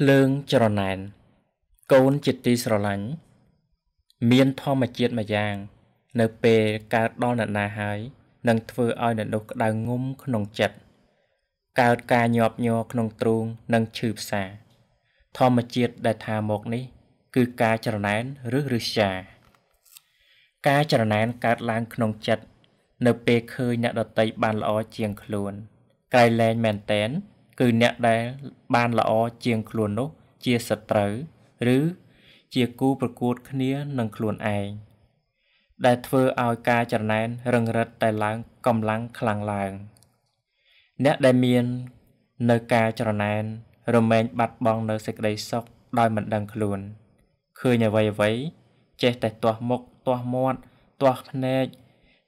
ភ្លើងច្រណែនកូនជាទីស្រឡាញ់មានធម្មជាតិមួយយ៉ាង នៅពេលកើតដល់អ្នកណាហើយនឹងធ្វើឲ្យអ្នកនោះក្តៅងុំក្នុងចិត្តកើតការញាប់ញ័រក្នុងទ្រូង និងឈឺផ្សា ធម្មជាតិដែលថាមកនេះគឺការច្រណែនឬឫស្យាការច្រណែនកើតឡើងក្នុងចិត្តនៅពេលឃើញអ្នកដតីបានល្អជាងខ្លួនក្រៃលែងមែនតែនគឺអ្នកដែលបានល្អជាងខ្លួននោះ ជាសត្រូវ ឬជាគូប្រកួតគ្នានឹងខ្លួនឯងដែលធ្វើឲ្យការចរណែនរឹងរិតតែឡើងកម្លាំងខ្លាំងឡើង អ្នកដែលមាននៅការចរណែនរមែងបាត់បង់នៅសេចក្តីសុខដោយមិនដឹងខ្លួនឃើញអ្វីអ្វីចេះតែទាស់មុខទាស់មាត់ទាស់ភ្នែក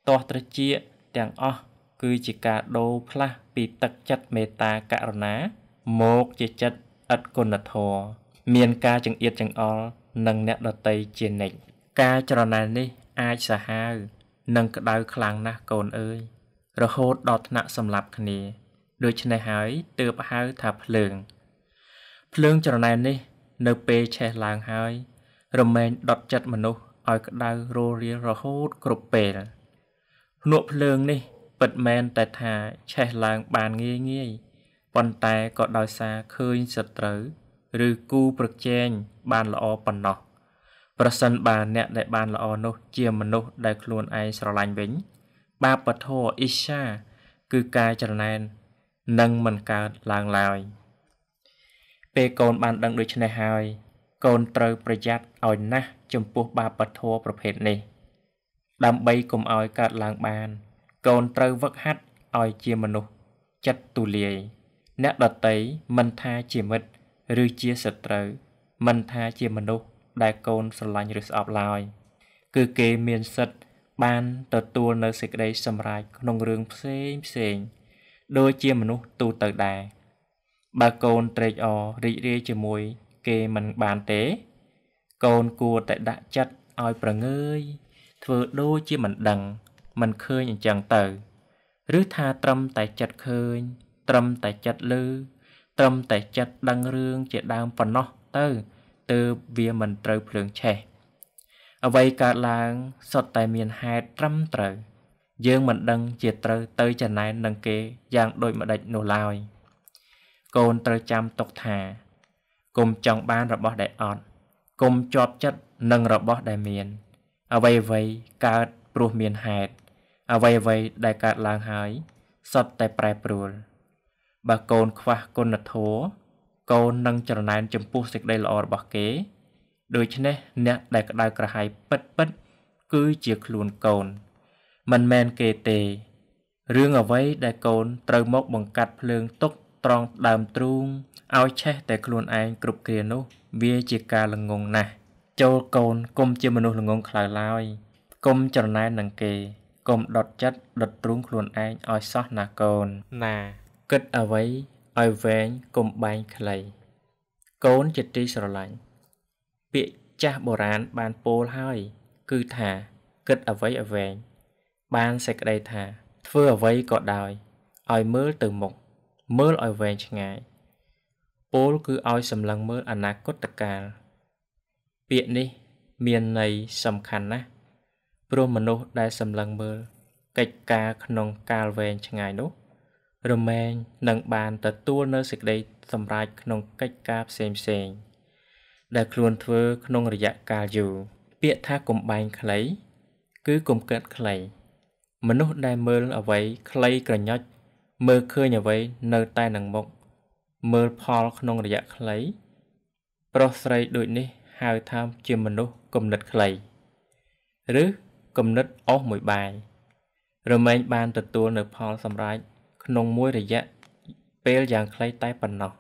ទាស់ត្រចៀកទាំងអស់គឺជាការដូរផ្លាស់ពីទឹកចិត្តមេត្តាករុណាមកជាចិត្តអត់គុណធម៌មានការចង្អៀតចង្អល់និងអ្នកដតីជានិច្ចការច្រណែននេះអាចសាហាវនិងក្តៅខ្លាំងណាស់កូនអើយរហូតដល់ថ្នាក់សម្លាប់គ្នាដូច្នេះហើយទើបហៅថាភ្លើង ភ្លើងច្រណែននេះ នៅពេលឆេះឡើងហើយរមែងដុតចិត្តមនុស្សឲ្យក្តៅរលរៀលរហូតគ្រប់ពេលភ្នក់ភ្លើងនេះពិតមែនតែថាឆេះឡើងបានងាយងាយប៉ុន្តែក៏ដោយសារឃើញសត្រូវ ឬគូប្រជែងបានល្អប៉ុណ្ណោះប្រសិនបើអ្នកដែលបានល្អនោះជាមនុស្សដែលខ្លួនឯងស្រឡាញ់វិញបាបធរអ៊ីសា គឺការចរណែននឹងមិនកើតឡើងឡើយ ពេលកូនបានដឹងដូច្នេះហើយ កូនត្រូវប្រយ័ត្នឲ្យណាស់ ចំពោះបាបធរប្រភេទនេះ ដើម្បីកុំឲ្យកើតឡើងបានកូនត្រូវវឹកហាត់ឲ្យជាមនុស្សចិត្តទូលាយអ្នកដតីមិនថាជាមិត្តឬជាសត្រូវ មិនថាជាមនុស្សដែលកូនស្រឡាញ់ឬស្អប់ឡើយគឺគេមានសិទ្ធបានទទួលនៅសេចក្តីសម្រេចក្នុងរឿងផ្សេងផ្សេង ដូចជាមនុស្សទូទៅដែរបើកូនត្រេកអររីករាយជាមួយ គេមិនបានទេ កូនគួរតែដាក់ចិត្តឲ្យប្រងើយធ្វើដូចជាមិនដឹងមិនឃើញអញ្ចឹងទៅ ឬថាត្រឹមតែចិត្តឃើញ ត្រឹមតែចិត្តឮត្រឹមតែចិត្តដឹងរឿងជាដើមប៉ុណ្ណោះទៅទើបវាមិនត្រូវភ្លើងឆេះអ្វីកើតឡើងសុទ្ធតែមានហេតុត្រឹមត្រូវ យើងមិនដឹង ជាត្រូវទៅចំណែននឹងគេយ៉ាងដូចម្ដេចនោះឡើយ កូនត្រូវចាំទុកថាគុំចង់បានរបស់ដែលអត់គុំជាប់ចិត្តនឹងរបស់ដែលមាន អ្វីអ្វីកើតព្រោះមានហេតុអ្វីអ្វីដែលកើតឡើងហើយសុទ្ធតែប្រែប្រួលបើកូនខ្វះគុណធម៌កូននឹងច្រណែនចំពោះសេចក្តីល្អរបស់គេ ដូច្នេះអ្នកដែលក្តៅក្រហាយពិតពិតគឺជាខ្លួនកូន មិនមែនគេទេរឿងអ្វីដែលកូនត្រូវមកបង្កាត់ភ្លើងទុកត្រង់ដើមទ្រូងឲ្យឆេះតែខ្លួនឯងគ្រប់គ្រានោះវាជាការល្ងងណាស់ចូលកូនគុំជាមនុស្សល្ងងខ្លៅឡើយគុំច្រណែននឹងគេកុំដុតចិត្តដុតទ្រូងខ្លួនឯងឲ្យសោះណាកូនណា គិតអ្វីឲ្យវែងកុំបែងខ្លីកូនជាទីស្រឡាញ់ពាក្យចាស់បុរាណបានពោលហើយ គឺថាគិតអ្វីឲ្យវែងបានសេចក្តីថាធ្វើអ្វីក៏ដោយឲ្យមើលទៅមុខមើលឲ្យវែងឆ្ងាយពោលគឺឲ្យសម្លឹងមើលអនាគតកាល ពាក្យនេះមានន័យសំខាន់ណាស់ព្រោះមនុស្សដែលសម្លឹងមើលកិច្ចការក្នុងកាលវែងឆ្ងាយនោះរមែងនឹងបានទទួលនៅសេចក្តីសម្រេចក្នុងកិច្ចការផ្សេងផ្សេងដែលខ្លួនធ្វើក្នុងរយៈកាលយូរពាក្យថាកំបែងខ្លីគឺកំកើតខ្លីមនុស្សដែលមើលអ្វីខ្លីក្រញ៉ុចមើលឃើញអ្វីនៅតែនឹងមុខមើលផលក្នុងរយៈខ្លីប្រុសស្រីដូចនេះហៅថាជាមនុស្សគំនិតខ្លីឬគំនិតអស់មួយបាយរមែងបានទទួលនៅផលសម្រេចក្នុងមួយរយៈពេលយ៉ាងខ្លីតែប៉ុណ្ណោះ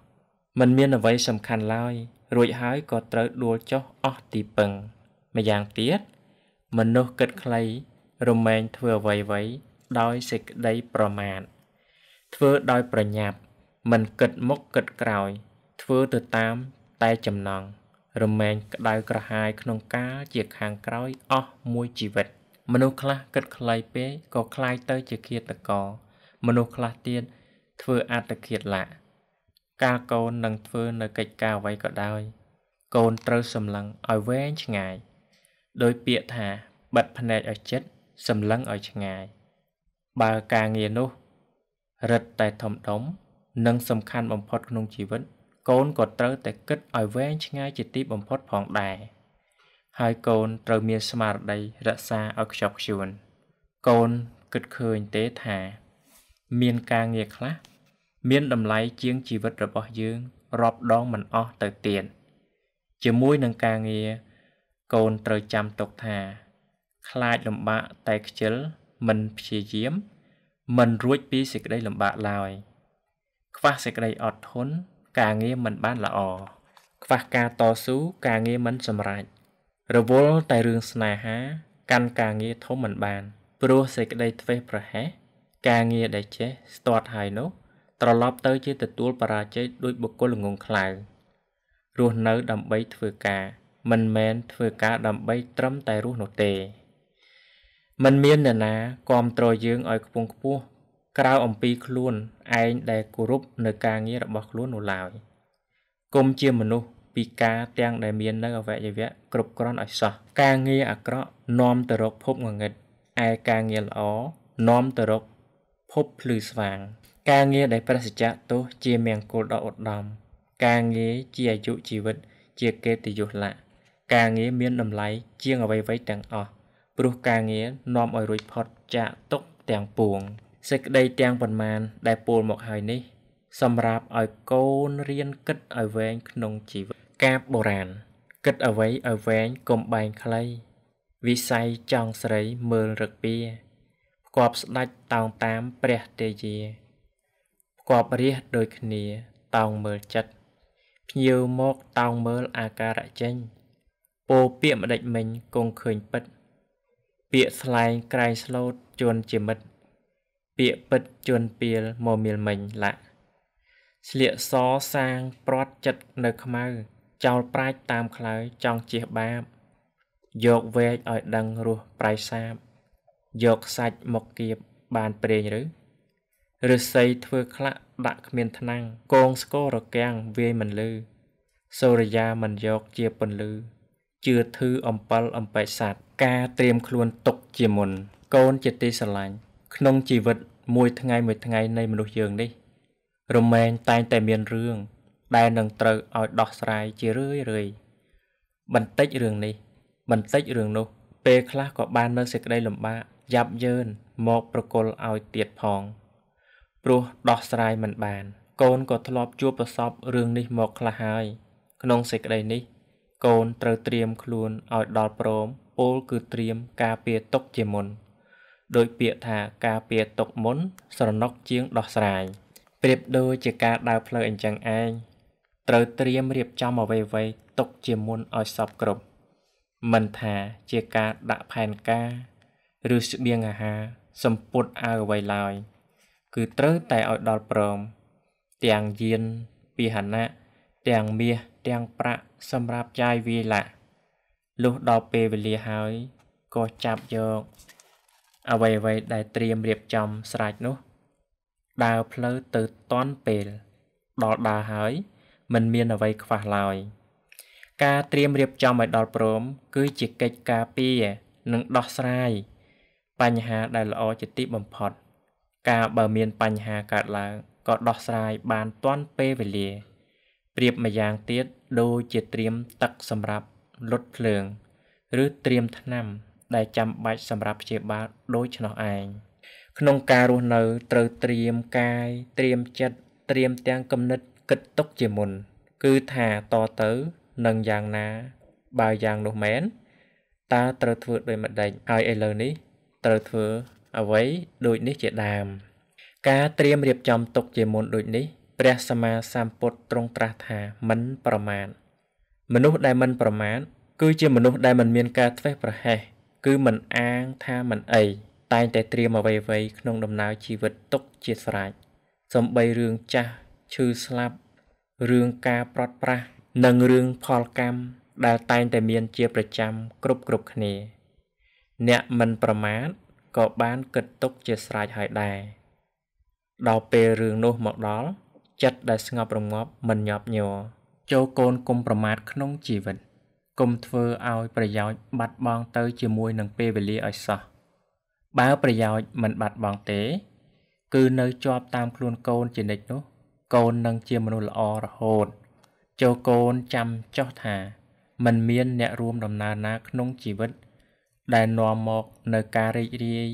มันមានអ្វីសំខាន់ឡើយរួចហើយក៏ត្រូវដួលចុះអស់ទីពឹង ម្យ៉ាងទៀតមនុស្សគិតខ្លីរមែងធ្វើអ្វីអ្វីដោយសេចក្តីប្រមាថធ្វើដោយប្រញាប់មិនគិតមុខគិតក្រោយធ្វើទៅតាមតែចំណង់រមែងក្តៅក្រហាយក្នុងកាលជាខាងក្រោយអស់មួយជីវិត។មនុស្សខ្លះគិតខ្លីពេកក៏คล้ายទៅជាឃាតករមនុស្សខ្លះទៀតធ្វើអត្តឃាតឡាកាលកូននឹងធ្វើនៅកិច្ចការអ្វីក៏ដោយ កូនត្រូវសម្លឹងឲ្យវែងឆ្ងាយដោយពាក្យថាបិទភ្នែកឲ្យជិតសម្លឹងឲ្យឆ្ងាយបើការងារនោះរឹតតែធំធំនិងសំខាន់បំផុតក្នុងជីវិត កូនក៏ត្រូវតែគិតឲ្យវែងឆ្ងាយជាទីបំផុតផងដែរ។ហើយកូនត្រូវមានស្មារតីរក្សាឲ្យខ្ជាប់ខ្ជួនកូនគិតឃើញទេថា មានការងារខ្លះមានតម្លៃជាងជីវិតរបស់យើងរាប់ដងមិនអស់ទៅទៀតជាមួយនឹងការងារកូនត្រូវចាំទុកថា ខ្លាចលំបាកតែខ្ជិលមិនព្យាយាម មិនរួចពីសេចក្តីលំបាកឡើយខ្វះសេចក្តីអត់ធន់ការងារមិនបានល្អខ្វះការតស៊ូការងារមិនសម្រេចរវល់តែរឿងស្នេហា កាន់ការងារធំមិនបានព្រោះសេចក្តីធ្វេសប្រហែសការងារដែលចេះស្ទាត់ហើយនោះត្រឡប់ទៅជាទទួលបរាជ័យដោយបុគ្គលល្ងងខ្លាំងរស់នៅដើម្បីធ្វើការ មិនមែនធ្វើការដើម្បីត្រឹមតែរស់នោះទេមិនមានអ្នកណាគ្រប់គ្រងយើងឲ្យខ្ពង់ខ្ពស់ក្រៅអំពីខ្លួនឯងដែលគោរពនៅការងាររបស់ខ្លួននោះឡើយគុំជាមនុស្សពីការទាំងដែលមាននៅអវយវៈគ្រប់គ្រាន់ឲ្យសោះការងារអាក្រក់នាំទៅរកភពងងឹតឯការងារល្អនាំទៅរកភពភ្លឺស្វាង ការងារដែលប្រសិទ្ធៈទោសជាមង្គលដ៏ឧត្តមការងារជាអាយុជីវិតជាកិត្តិយសលៈការងារមានតម្លៃជាងអ្វីៗទាំងអស់ព្រោះការងារនាំឲ្យរួចផុតចាកទុកទាំងពួងសេចក្តីទាំងប៉ុន្មានដែលពោលមកហើយនេះ សម្រាប់ឲ្យកូនរៀនគិតឲ្យវែងក្នុងជីវិតកាបបុរាណគិតអ្វីឲ្យវែងកុំបែងខ្លី វិស័យចង់ស្រីមើលរកពីផ្គប់ស្ដាច់តោងតាមព្រះទេយាផ្គប់រះដូចគ្នាតោងមើលចិត្តភ្ញៀវមកតោងមើលអាការៈចេញពោពាកម្ដេចមិញគង់ឃើញពិតពាកស្លែងក្រៃស្លូតជន់ជាមិត្តពាកពិតជន់ពីលមកមៀលមិញឡាក់ស្លៀកសសាងព្រាត់ចិត្តនៅខ្មៅចោលប្រាជ្ញតាមខ្លៅចង់ជៀសបាប យកវែកឲ្យដឹងរសប្រៃសាបយកសាច់មកគៀបបានព្រេងឬឫស្សីធ្វើខ្លាក់ដាក់គ្មានថ្នាំងកងស្គររកាំងវាយមិនលឺសូរិយាមិនយកជាពន្លឺជឿធឺអំពិលអំបែកសัตว์ការត្រៀមខ្លួនទុកជាមុន កូនជាទីស្រឡាញ់ក្នុងជីវិតមួយថ្ងៃមួយថ្ងៃនៃមនុស្សយើងនេះ រមែងតែងតែមានរឿងដែលនឹងត្រូវឲ្យដោះស្រាយជារឿយរឿយបន្តិចរឿងនេះបន្តិចរឿងនោះ ពេលខ្លះក៏បាននៅសេចក្តីលំបាកយ៉ាប់យ៉ឺនមកប្រគល់ឲ្យទៀតផង ព្រោះដោះស្រាយមិនបានកូនក៏ធ្លាប់ជួបប្រសពរឿងនេះមកខ្លះហើយ ក្នុងសេចក្តីនេះកូនត្រូវត្រៀមខ្លួនឲ្យដល់ព្រមពោលគឺត្រៀមការពារទុកជាមុន ដោយពាក្យថាការពារទុកមុនស្រណុកជាងដោះស្រាយប្រៀបដូចជាការដើរផ្លូវអញ្ចឹងឯងត្រូវត្រៀមរៀបចំអ្វីៗទុកជាមុនឲ្យសពគ្រប់មិនថាជាការដាក់ផែនការឬស្បៀងអាហារសម្ពុតអាវអ្វីឡើយគឺត្រូវតែឲ្យដល់ព្រម ទាំងយានពាហនៈទាំងមាសទាំងប្រាក់សម្រាប់ចាយវាយឡាលុះដល់ពេលវេលាហើយក៏ចាប់យកអ្វីអ្វីដែលត្រៀមរៀបចំស្រេចនោះ ដើរផ្លូវទៅតន់ពេល ដល់ដើរហើយមិនមានអ្វីខ្វះឡើយការត្រៀមរៀបចំឲ្យដល់ព្រម គឺជាកិច្ចការពារនិងដោះស្រាយបញ្ហាដែលល្អជាទីបំផុត ការបើមានបញ្ហាកើតឡើងក៏ដោះស្រាយបានទាន់ពេលវេលាប្រៀបម្យ៉ាងទៀតដូចជាត្រៀមទឹកសម្រាប់លុតភ្លើងឬត្រៀមថ្នាំដែលចាំបាច់សម្រាប់ព្យាបាលដូចឆ្នោះឯងក្នុងការរស់នៅ ត្រូវត្រៀមកាយត្រៀមចិត្តត្រៀមទាំងគំនិតគិតទុកជាមុន គឺថាតទៅនឹងយ៉ាងណាបើយ៉ាងនោះមែនតើត្រូវធ្វើដូចម្ដេចហើយឥឡូវនេះត្រូវធ្វើអ្វីដូចនេះជាដើមការត្រៀមរៀបចំទុកជាមុនដូចនេះព្រះសម្មាសម្ពុទ្ធទ្រង់ត្រាស់ថាមិនប្រមាទមនុស្សដែលមិនប្រមាទគឺជាមនុស្សដែលមិនមានការធ្វេសប្រហែសគឺមិនអាងថាមិនអីតែងតែត្រៀមអ្វីៗក្នុងដំណើរជីវិតទុកជាស្រេចសំបីរឿងចាស់ឈឺស្លាប់រឿងការប្រត់ប្រាស់និងរឿងផលកម្មដែលតែងតែមានជាប្រចាំគ្រប់គ្រប់គ្នាអ្នកមិនប្រមាថក៏បានគិតទុកជាស្រេចហើយដែរដល់ពេលរឿងនោះមកដល់ចិត្តដែលស្ងប់រងាប់មិនញាប់ញ័រចូលកូនគុំប្រមាថក្នុងជីវិតគុំធ្វើឲ្យប្រយោជន៍បាត់បង់ទៅ ជាមួយនឹងពេលវេលាឲ្យសោះបើប្រយោជន៍មិនបាត់បង់ទេ គឺនៅជាប់តាមខ្លួនកូនជានិច្ចនោះកូននឹងជាមនុស្សល្អរហូតចូលកូនចាំចោះថាมันមានអ្នករួមដំណើរណាក្នុងជីវិត ដែលនាំមកនៅការរីករាយឲ្យ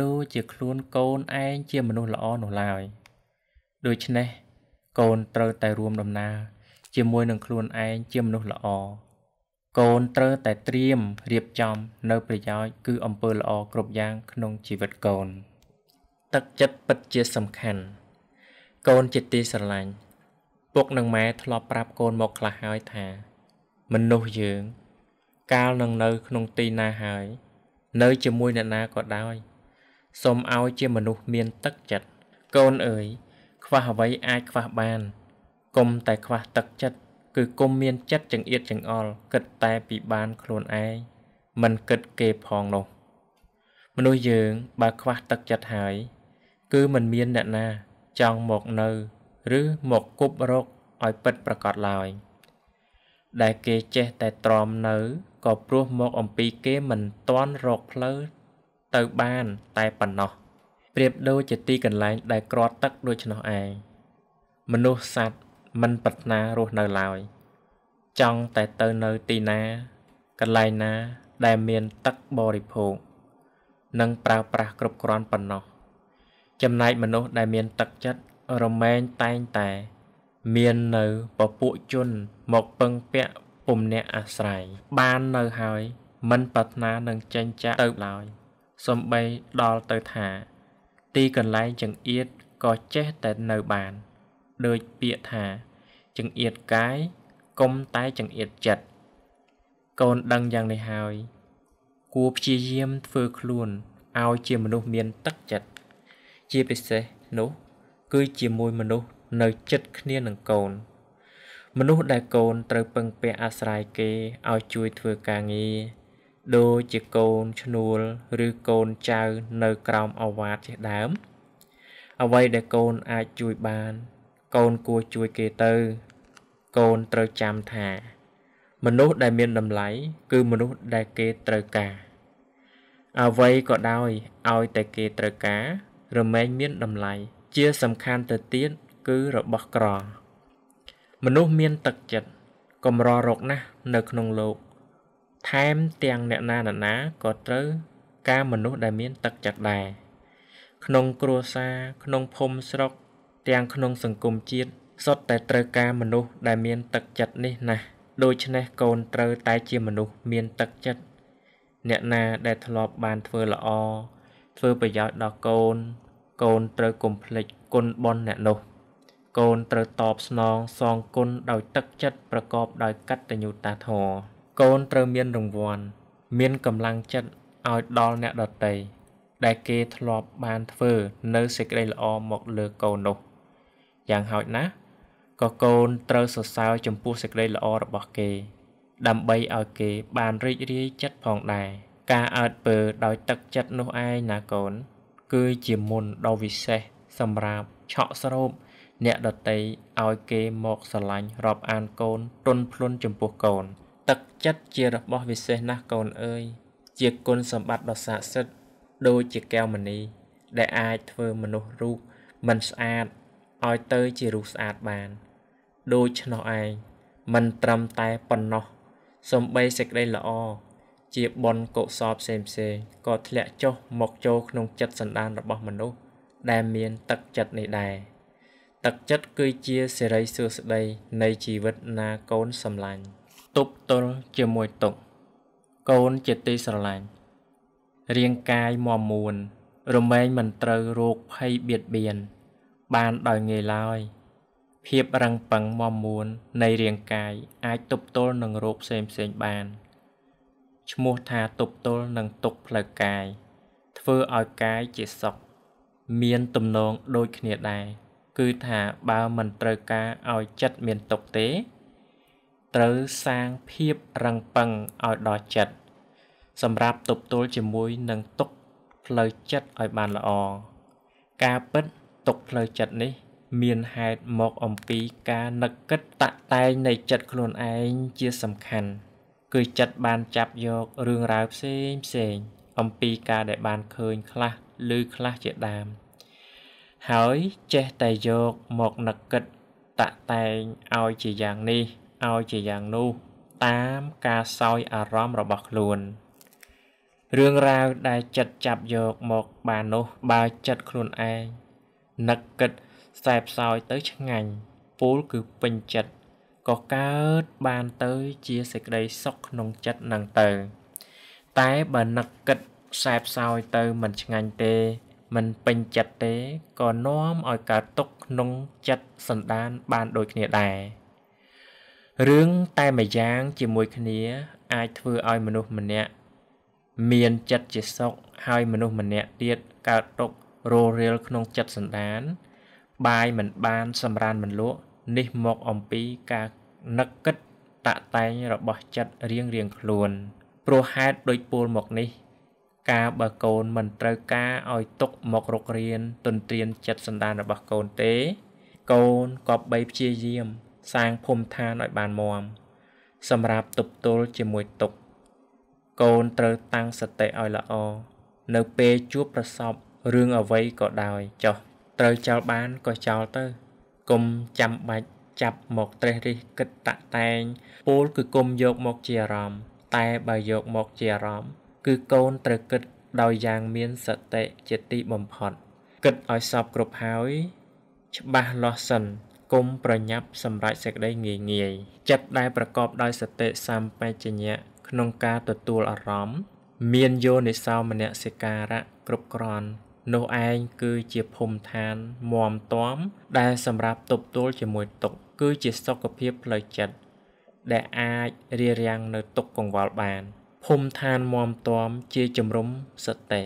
ដូចជាខ្លួនកូនឯងជាមនុស្សល្អនោះឡើយដូច្នេះកូនត្រូវតែរួមដំណើរជាមួយនឹងខ្លួនឯងជាមនុស្សល្អកូនត្រូវតែត្រៀមរៀបចំនៅប្រយោជន៍គឺអំពើល្អគ្រប់យ៉ាងក្នុងជីវិតកូន ទឹកចិត្តពិតជាសំខាន់កូនជាទីស្រឡាញ់ពុកនិងម៉ែធ្លាប់ប្រាប់កូនមកខ្លះហើយថាមនុស្សយើងកាលនឹងនៅក្នុងទីណាហើយ នៅជាមួយអ្នកណាក៏ដោយសូមឲ្យជាមនុស្សមាន ទឹកចិត្តកូនអើយខ្វះអ្វីអាចខ្វះបានគុំតែខ្វះទឹកចិត្តគឺគុំមានចិត្តចង្អៀតចង្អល់គិតតែពីបានខ្លួនឯងមិនគិតគេផងនោះមនុស្សយើងបើខ្វះទឹកចិត្តហើយ គឺមិនមានអ្នកណាចង់មកនៅឬមកគប់រកឲ្យពិតប្រកបឡើយ ដែលគេចេះតែទ្រាំនៅក៏ព្រោះមកអំពីគេមិនតន់រកផ្លូវទៅបានតែប៉ុណ្ណោះប្រៀបដូចជាទីកន្លែងដែលក្រទឹកដូច្នោះឯងមនុស្សសត្វមិនប្រាថ្នារស់នៅឡើយចង់តែទៅនៅទីណា កន្លែងណា ដែលមាន ទឹកបរិភោគនិង ប្រើប្រាស់គ្រប់គ្រាន់ប៉ុណ្ណោះចំណែកមនុស្សដែលមានទឹកចិត្តរមែងតែងតែ មាននៅពពួកជនមកពឹងពាក់ពុំអ្នកអាស្រ័យបាននៅហើយមិនប្រាថ្នានឹងចេញចាក់ទៅឡើយសំបីដល់ទៅថា ទីកន្លែងចង្អៀតក៏ចេះតែនៅបានដូចពាក្យថា ចង្អៀតកាយគុំតែចង្អៀតចិត្តកូនដឹងយ៉ាងនេះហើយគួរព្យាយាមធ្វើខ្លួនឲ្យជាមនុស្សមានទឹកចិត្តជាពិសេសនោះ គឺជាមួយមនុស្សនៅចិត្តគ្នានឹងកូន មនុស្សដែលកូនត្រូវពឹងពាក់អាស្រ័យគេឲ្យជួយធ្វើការងារដូចជាកូនឈ្នួលឬកូនចៅ នៅ ក្រោមអវាទជាដើមអ្វីដែលកូនអាចជួយបាន កូនគួរជួយគេទៅ កូនត្រូវចាំថា មនុស្សដែលមានតម្លៃគឺមនុស្សដែលគេត្រូវការអ្វីក៏ដោយឲ្យតែគេត្រូវការរមែងមានតម្លៃជាសំខាន់ទៅទៀតគឺរបស់ក្រ មនុស្សមានទឹកចិត្តកម្ររកណាស់នៅ ក្នុងលោក ថែមទាំងអ្នកណាណាក៏ត្រូវ ការមនុស្សដែលមានទឹកចិត្តដែរក្នុងគ្រួសារក្នុងភូមិស្រុកទាំងក្នុងសង្គមជាតិសុទ្ធតែត្រូវការមនុស្សដែលមានទឹកចិត្តនេះណាស់ដូច្នេះកូនត្រូវតែជាមនុស្សមាន ទឹកចិត្តអ្នកណា ដែលធ្លាប់បានធ្វើល្អធ្វើប្រយោជន៍ដល់កូនកូនត្រូវកុំភ្លេចគុណបុណ្យអ្នកនោះកូនត្រូវតបស្នងសងគុណដោយទឹកចិត្តប្រកបដោយកតញ្ញូតាធម៌កូនត្រូវមានរង្វាន់មានកម្លាំងចិត្តឲ្យដល់អ្នកដតីដែលគេធ្លាប់បានធ្វើនៅសេចក្តីល្អមកលើកូននោះយ៉ាងហោចណាស់ក៏កូនត្រូវសរសើរចំពោះសេចក្តីល្អរបស់គេដើម្បីឲ្យគេ បានរីករាយចិត្តផងដែរ។ការអើតពើដោយទឹកចិត្តនោះឯងណាកូន គឺជាមុនដ៏វិសេសសម្រាប់ឆក់ស្រោបអ្នកដតីឲ្យគេមកស្រឡាញ់រាប់អានកូនទុនភ្លុនចំពោះកូនទឹកចិត្តជារបស់វិសេសណាស់កូនអើយជាគុណសម្បត្តិដ៏ស័ក្តិសិទ្ធិដូចជាកែវមณีដែលអាចធ្វើមនុស្សរូបមិនស្អាតឲ្យទៅជារូបស្អាតបាន ដូច្នោះឯងមិនត្រឹមតែប៉ុណ្ណោះ សំបីសេចក្តីល្អជាបុណ្យកុសលផ្សេងផ្សេងក៏ធ្លាក់ចុះមកចូលក្នុងចិត្តសន្តានរបស់មនុស្សដែលមានទឹកចិត្តនេះដែរទឹកចិត្តគឺជាសេរីសួស្តីនៃជីវិតណាកូនសំឡាញ់ទុបទល់ជាមួយទុក កូនជាទីស្រឡាញ់រាងកាយមមួន រមែងមិនត្រូវរោគភ័យបៀតបៀនបានដោយងាយឡើយ ភាពរឹងប៉ឹងមមួននៃរាងកាយអាចទប់ទល់នឹងរោគផ្សេងៗបាន។ឈ្មោះថាទប់ទល់នឹងទុកផ្លូវកាយធ្វើឲ្យកាយជាសុខមានទំនងដូចគ្នាដែរគឺថាបើមិនត្រូវការឲ្យចិត្តមានទុកទេ ត្រូវសាងភាពរឹងប៉ឹងឲ្យដល់ចិត្តសម្រាប់ទប់ទល់ជាមួយនឹងទុកផ្លូវចិត្តឲ្យបានល្អការពិតទុកផ្លូវចិត្តនេះ មានហេតុមកអំពីការនឹកគិតតាក់តែងនៃចិត្តខ្លួនឯងជាសំខាន់គឺចិត្តបានចាប់យករឿងរ៉ាវផ្សេងផ្សេងអំពីការដែលបានឃើញ ខ្លះឬខ្លះជាដើមហើយចេះតែយកមកនឹកគិតតាក់តែងឲ្យជាយ៉ាងនេះឲ្យជាយ៉ាងនោះតាមការសោយអារម្មណ៍របស់ខ្លួនរឿងរ៉ាវដែលចិត្តចាប់យកមកបាននោះបើចិត្តខ្លួនឯងនឹកគិតខ្សែផ្សោយទៅឆ្ងាញ់ពូលគឺពេញចិត្តក៏កើតបានទៅជាសេចក្តីសុខក្នុងចិត្តនឹងទៅ តែបើនឹកគិតខ្សែផ្សោយទៅមិនឆ្ងាញ់ទេមិនពេញចិត្តទេក៏នាំឲ្យកើតទុកក្នុងចិត្តសន្តានបានដូចគ្នាដែររឿងតែម្យ៉ាងជាមួយគ្នាអាចធ្វើឲ្យមនុស្សម្នាក់មានចិត្តជាសុខហើយមនុស្សម្នាក់ទៀតកើតទុករោរាលក្នុងចិត្តសន្តានបាយមិនបានសម្រានមិនលក់នេះមកអំពីការនឹកគិតតាក់តែងរបស់ចិត្តរៀងរៀងខ្លួនព្រោះហេតុដូចពោលមកនេះ ការបើកូនមិនត្រូវការឲ្យຕົកមករុករៀនទន្ទ្រានចិត្តសន្តានរបស់កូនទេកូនក៏បីព្យាយាម សាងភូមិឋានឲ្យបានមាំសម្រាប់ទប់ទល់ជាមួយទុក កូនត្រូវតាំងសតិឲ្យល្អនៅពេលជួបប្រសពរឿងអ្វីក៏ដោយចោះ ត្រូវចោលបានក៏ចោលទៅគុំចាំបាច់ចាប់មកត្រេះរិះគិតតាក់តែងពោលគឺគុំយកមកជាអារម្មណ៍តែបើយកមកជាអារម្មណ៍គឺកូនត្រូវគិតដោយយ៉ាងមានសតិជាទីបំផុតគិតឲ្យសពគ្រប់ហើយ ច្បាស់លាស់សិនគុំប្រញាប់សម្រេចសេចក្តីងាយងាយចិត្តដែលប្រកបដោយសតិសម្បជញ្ញៈក្នុងការទទួលអារម្មណ៍មានយោនិសោមនសិការៈគ្រប់គ្រាន់នោះឯងគឺជាភូមិឋានមមតមដែលសម្រាប់ទប់ទល់ជាមួយទុក្ខគឺជាសុខភាពផ្លូវចិត្តដែលអាចរារាំងនៅទុក្ខកង្វល់បានភូមិឋានមមតមជាជំរំសតិ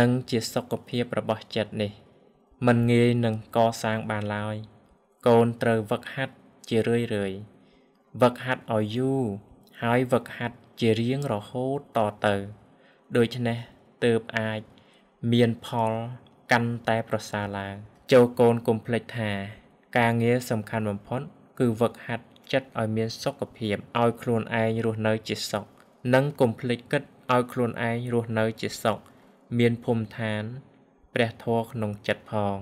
និងជាសុខភាពរបស់ចិត្តនេះมันងាយនឹងកសាងបានឡើយកូនត្រូវវឹកហាត់ជារឿយរឿយវឹកហាត់ឲ្យយូរហើយវឹកហាត់ជារៀងរហូតតទៅ ដូច្នេះទើបអាចមានផលកាន់តែប្រសើរឡើងចូលកូនកុំភ្លេចថា ការងារសំខាន់បំផុត គឺវឹកហាត់ចិត្តឲ្យមានសុខភាពឲ្យខ្លួនឯងរស់នៅ ជាសុខនិងកុំភ្លេចគិតឲ្យខ្លួនឯងរស់នៅជាសុខមានភូមិឋានព្រះធម៌ក្នុងចិត្តផង